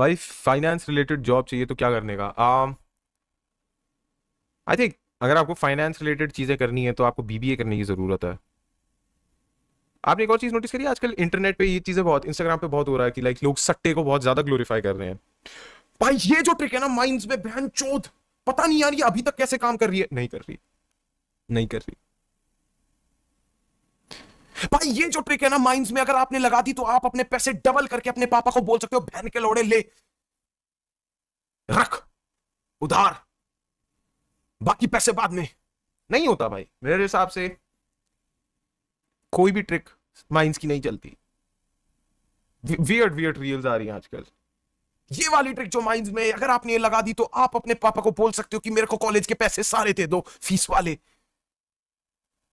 भाई finance related job चाहिए तो क्या करने का आई um, थिंक अगर आपको फाइनेंस रिलेटेड चीज़ें करनी है तो आपको बीबीए करने की ज़रूरत है आपने एक और चीज़ नोटिस करी आजकल इंटरनेट पे ये चीज़ें बहुत इंस्टाग्राम पे बहुत हो रहा है कि लाइक लोग सट्टे को बहुत ज़्यादा ग्लोरीफाई कर रहे हैं भाई ये जो ट्रिक है ना माइंड में बहन चोद पता नहीं यार ये अभी तक कैसे काम कर रही है नहीं कर रही नहीं कर रही भाई ये जो ट्रिक है ना माइंड में अगर आपने लगा दी तो आप अपने पैसे डबल करके अपने पापा को बोल सकते हो बहन के लोड़े ले रख उधार बाकी पैसे बाद में नहीं होता भाई मेरे हिसाब से कोई भी ट्रिक माइंस की नहीं चलती वियर्ड वियर्ड रील्स आ रही हैं आजकल ये वाली ट्रिक जो माइंस में अगर आपने लगा दी तो आप अपने पापा को बोल सकते हो कि मेरे को कॉलेज के पैसे सारे दे दो फीस वाले